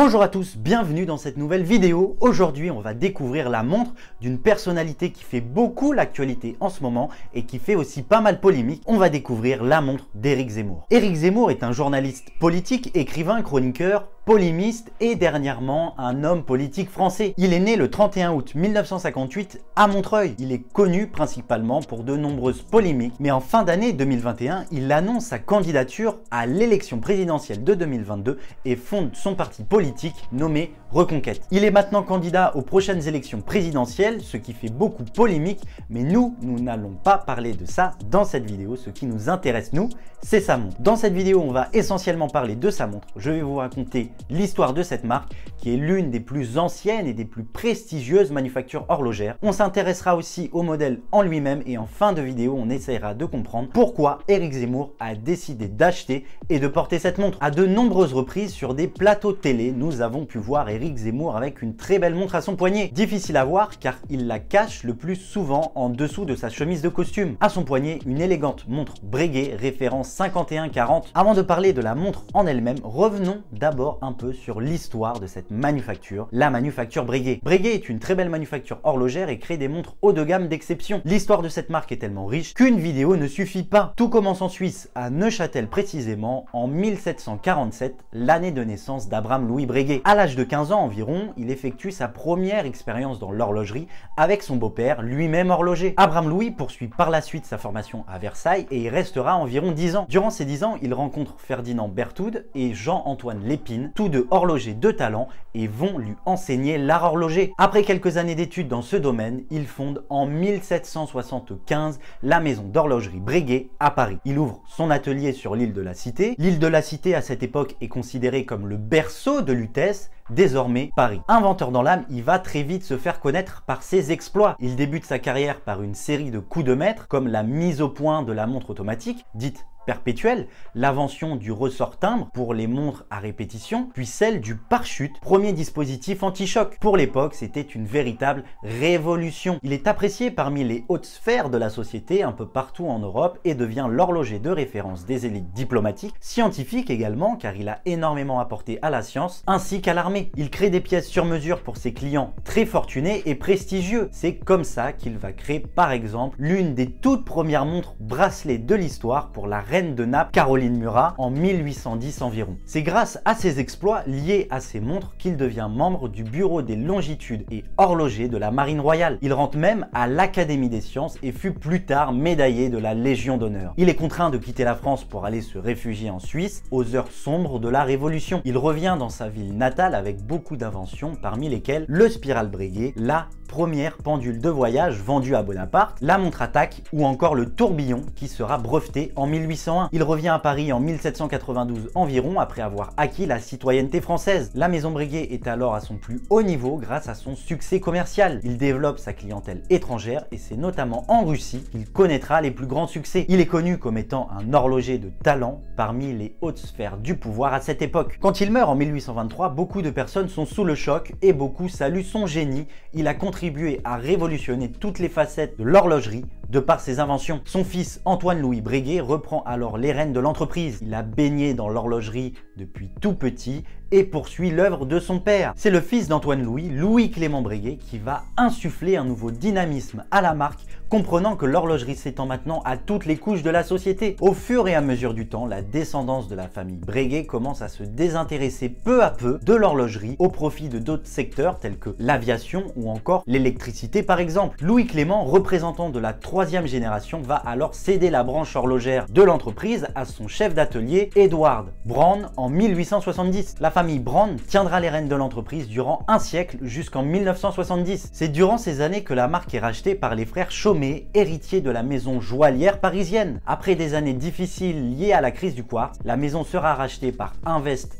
Bonjour à tous, bienvenue dans cette nouvelle vidéo. Aujourd'hui, on va découvrir la montre d'une personnalité qui fait beaucoup l'actualité en ce moment et qui fait aussi pas mal polémique. On va découvrir la montre d'Éric Zemmour. Éric Zemmour est un journaliste politique, écrivain, chroniqueur, polémiste et dernièrement un homme politique français. Il est né le 31 août 1958 à Montreuil. Il est connu principalement pour de nombreuses polémiques, mais en fin d'année 2021, il annonce sa candidature à l'élection présidentielle de 2022 et fonde son parti politique nommé Reconquête. Il est maintenant candidat aux prochaines élections présidentielles, ce qui fait beaucoup polémique, mais nous, nous n'allons pas parler de ça dans cette vidéo. Ce qui nous intéresse, nous, c'est sa montre. Dans cette vidéo, on va essentiellement parler de sa montre. Je vais vous raconter l'histoire de cette marque qui est l'une des plus anciennes et des plus prestigieuses manufactures horlogères. On s'intéressera aussi au modèle en lui-même et en fin de vidéo on essaiera de comprendre pourquoi Eric Zemmour a décidé d'acheter et de porter cette montre. À de nombreuses reprises sur des plateaux télé, nous avons pu voir Eric Zemmour avec une très belle montre à son poignet. Difficile à voir car il la cache le plus souvent en dessous de sa chemise de costume. À son poignet, une élégante montre Breguet référence 5140. Avant de parler de la montre en elle-même, revenons d'abord à peu sur l'histoire de cette manufacture, la manufacture Breguet. Breguet est une très belle manufacture horlogère et crée des montres haut de gamme d'exception. L'histoire de cette marque est tellement riche qu'une vidéo ne suffit pas. Tout commence en Suisse, à Neuchâtel précisément, en 1747, l'année de naissance d'Abraham Louis Breguet. À l'âge de 15 ans environ, il effectue sa première expérience dans l'horlogerie avec son beau-père, lui-même horloger. Abraham Louis poursuit par la suite sa formation à Versailles et y restera environ 10 ans. Durant ces 10 ans, il rencontre Ferdinand Berthoud et Jean-Antoine Lépine, tous deux horlogers de talent, et vont lui enseigner l'art horloger. Après quelques années d'études dans ce domaine, il fonde en 1775 la maison d'horlogerie Breguet à Paris. Il ouvre son atelier sur l'île de la Cité. L'île de la Cité à cette époque est considérée comme le berceau de Lutèce désormais Paris. Inventeur dans l'âme, il va très vite se faire connaître par ses exploits. Il débute sa carrière par une série de coups de maître, comme la mise au point de la montre automatique, dite perpétuelle, l'invention du ressort timbre pour les montres à répétition, puis celle du parachute, premier dispositif anti-choc. Pour l'époque, c'était une véritable révolution. Il est apprécié parmi les hautes sphères de la société un peu partout en Europe et devient l'horloger de référence des élites diplomatiques, scientifiques également, car il a énormément apporté à la science ainsi qu'à l'armée. Il crée des pièces sur mesure pour ses clients très fortunés et prestigieux. C'est comme ça qu'il va créer par exemple l'une des toutes premières montres bracelets de l'histoire pour la reine de Naples, Caroline Murat, en 1810 environ. C'est grâce à ses exploits liés à ces montres qu'il devient membre du bureau des longitudes et horloger de la marine royale. Il rentre même à l'Académie des sciences et fut plus tard médaillé de la Légion d'honneur. Il est contraint de quitter la France pour aller se réfugier en Suisse aux heures sombres de la Révolution. Il revient dans sa ville natale avec beaucoup d'inventions, parmi lesquelles le spiral brayé, la première pendule de voyage vendue à Bonaparte, la montre attaque ou encore le tourbillon qui sera breveté en 1801. Il revient à Paris en 1792 environ après avoir acquis la citoyenneté française. La Maison Breguet est alors à son plus haut niveau grâce à son succès commercial. Il développe sa clientèle étrangère et c'est notamment en Russie qu'il connaîtra les plus grands succès. Il est connu comme étant un horloger de talent parmi les hautes sphères du pouvoir à cette époque. Quand il meurt en 1823, beaucoup de personnes sont sous le choc et beaucoup saluent son génie. Il a à révolutionner toutes les facettes de l'horlogerie de par ses inventions. Son fils Antoine-Louis Bréguet reprend alors les rênes de l'entreprise. Il a baigné dans l'horlogerie depuis tout petit et poursuit l'œuvre de son père. C'est le fils d'Antoine Louis, Louis-Clément Bréguet, qui va insuffler un nouveau dynamisme à la marque, comprenant que l'horlogerie s'étend maintenant à toutes les couches de la société. Au fur et à mesure du temps, la descendance de la famille Bréguet commence à se désintéresser peu à peu de l'horlogerie au profit de d'autres secteurs tels que l'aviation ou encore l'électricité par exemple. Louis-Clément, représentant de la troisième génération va alors céder la branche horlogère de l'entreprise à son chef d'atelier Edward Brand en 1870. La famille Brand tiendra les rênes de l'entreprise durant un siècle jusqu'en 1970. C'est durant ces années que la marque est rachetée par les frères Chaumet, héritiers de la maison joaillière parisienne. Après des années difficiles liées à la crise du quartz, la maison sera rachetée par Invest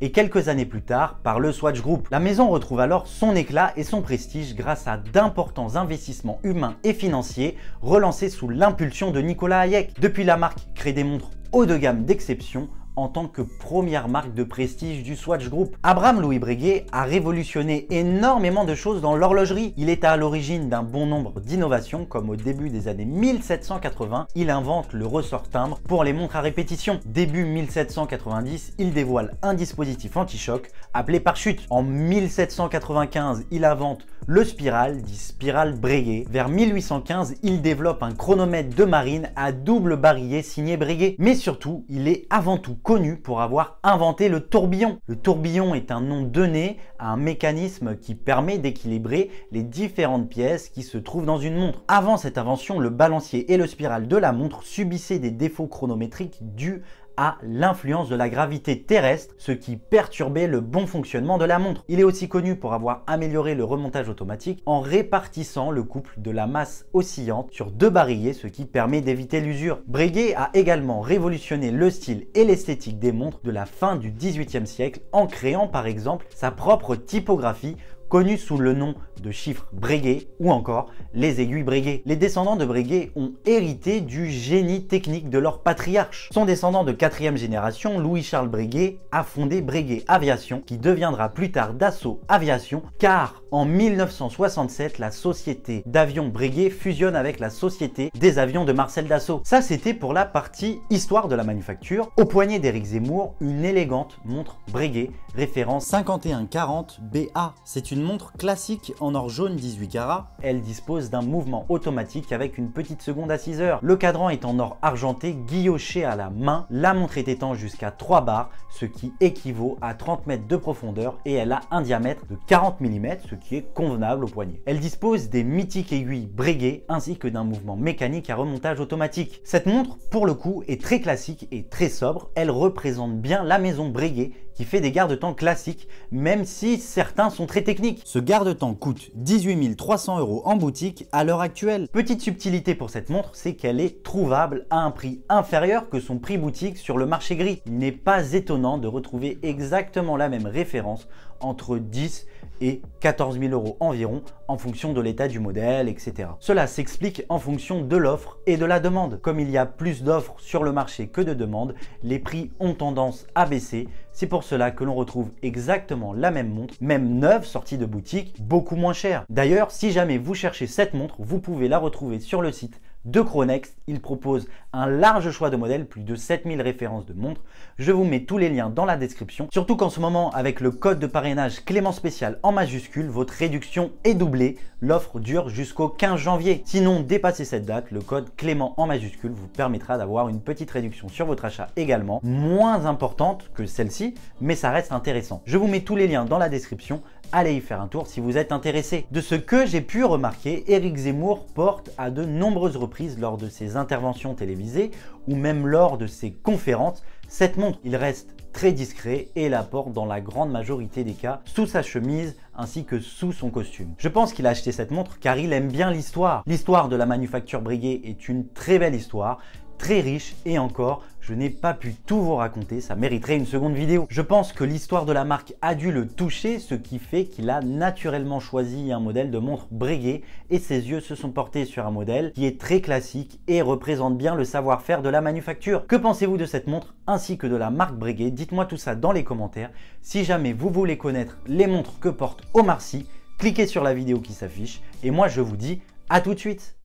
et quelques années plus tard par le Swatch Group. La maison retrouve alors son éclat et son prestige grâce à d'importants investissements humains et financiers relancés sous l'impulsion de Nicolas Hayek. Depuis la marque crée des montres haut de gamme d'exception en tant que première marque de prestige du Swatch Group. Abraham Louis Breguet a révolutionné énormément de choses dans l'horlogerie. Il est à l'origine d'un bon nombre d'innovations, comme au début des années 1780, il invente le ressort timbre pour les montres à répétition. Début 1790, il dévoile un dispositif anti-choc appelé parachute. En 1795, il invente le spiral, dit spiral Breguet. Vers 1815, il développe un chronomètre de marine à double barillet signé Breguet. Mais surtout, il est avant tout connu pour avoir inventé le tourbillon. Le tourbillon est un nom donné à un mécanisme qui permet d'équilibrer les différentes pièces qui se trouvent dans une montre. Avant cette invention, le balancier et le spiral de la montre subissaient des défauts chronométriques dus à l'influence de la gravité terrestre, ce qui perturbait le bon fonctionnement de la montre. Il est aussi connu pour avoir amélioré le remontage automatique en répartissant le couple de la masse oscillante sur deux barillets, ce qui permet d'éviter l'usure. Breguet a également révolutionné le style et l'esthétique des montres de la fin du 18e siècle en créant par exemple sa propre typographie connu sous le nom de chiffres Breguet ou encore les aiguilles Breguet. Les descendants de Breguet ont hérité du génie technique de leur patriarche. Son descendant de quatrième génération, Louis-Charles Breguet, a fondé Breguet Aviation, qui deviendra plus tard Dassault Aviation, car en 1967, la société d'avions Breguet fusionne avec la société des avions de Marcel Dassault. Ça, c'était pour la partie histoire de la manufacture. Au poignet d'Éric Zemmour, une élégante montre Breguet, référence 5140 BA. C'est une montre classique en or jaune 18 carats, elle dispose d'un mouvement automatique avec une petite seconde à 6 heures. Le cadran est en or argenté guilloché à la main, la montre est étanche jusqu'à 3 bars, ce qui équivaut à 30 mètres de profondeur et elle a un diamètre de 40 mm, ce qui est convenable au poignet. Elle dispose des mythiques aiguilles breguées ainsi que d'un mouvement mécanique à remontage automatique. Cette montre, pour le coup, est très classique et très sobre, elle représente bien la maison breguée qui fait des gardes-temps classiques, même si certains sont très techniques ce garde-temps coûte 18 300 euros en boutique à l'heure actuelle. Petite subtilité pour cette montre, c'est qu'elle est trouvable à un prix inférieur que son prix boutique sur le marché gris. Il n'est pas étonnant de retrouver exactement la même référence entre 10 et 14 000 euros environ en fonction de l'état du modèle, etc. Cela s'explique en fonction de l'offre et de la demande. Comme il y a plus d'offres sur le marché que de demandes, les prix ont tendance à baisser c'est pour cela que l'on retrouve exactement la même montre, même neuve sortie de boutique, beaucoup moins chère. D'ailleurs, si jamais vous cherchez cette montre, vous pouvez la retrouver sur le site de Chronex. Il propose un large choix de modèles, plus de 7000 références de montres. Je vous mets tous les liens dans la description. Surtout qu'en ce moment, avec le code de parrainage Clément Spécial en majuscule, votre réduction est doublée. L'offre dure jusqu'au 15 janvier. Sinon, dépasser cette date, le code Clément en majuscule vous permettra d'avoir une petite réduction sur votre achat également, moins importante que celle-ci, mais ça reste intéressant. Je vous mets tous les liens dans la description allez y faire un tour si vous êtes intéressé. De ce que j'ai pu remarquer, Eric Zemmour porte à de nombreuses reprises lors de ses interventions télévisées ou même lors de ses conférences cette montre. Il reste très discret et la porte dans la grande majorité des cas sous sa chemise ainsi que sous son costume. Je pense qu'il a acheté cette montre car il aime bien l'histoire. L'histoire de la manufacture Breguet est une très belle histoire très riche et encore, je n'ai pas pu tout vous raconter, ça mériterait une seconde vidéo. Je pense que l'histoire de la marque a dû le toucher, ce qui fait qu'il a naturellement choisi un modèle de montre Breguet et ses yeux se sont portés sur un modèle qui est très classique et représente bien le savoir-faire de la manufacture. Que pensez-vous de cette montre ainsi que de la marque Breguet Dites-moi tout ça dans les commentaires. Si jamais vous voulez connaître les montres que porte Omar Sy, cliquez sur la vidéo qui s'affiche et moi je vous dis à tout de suite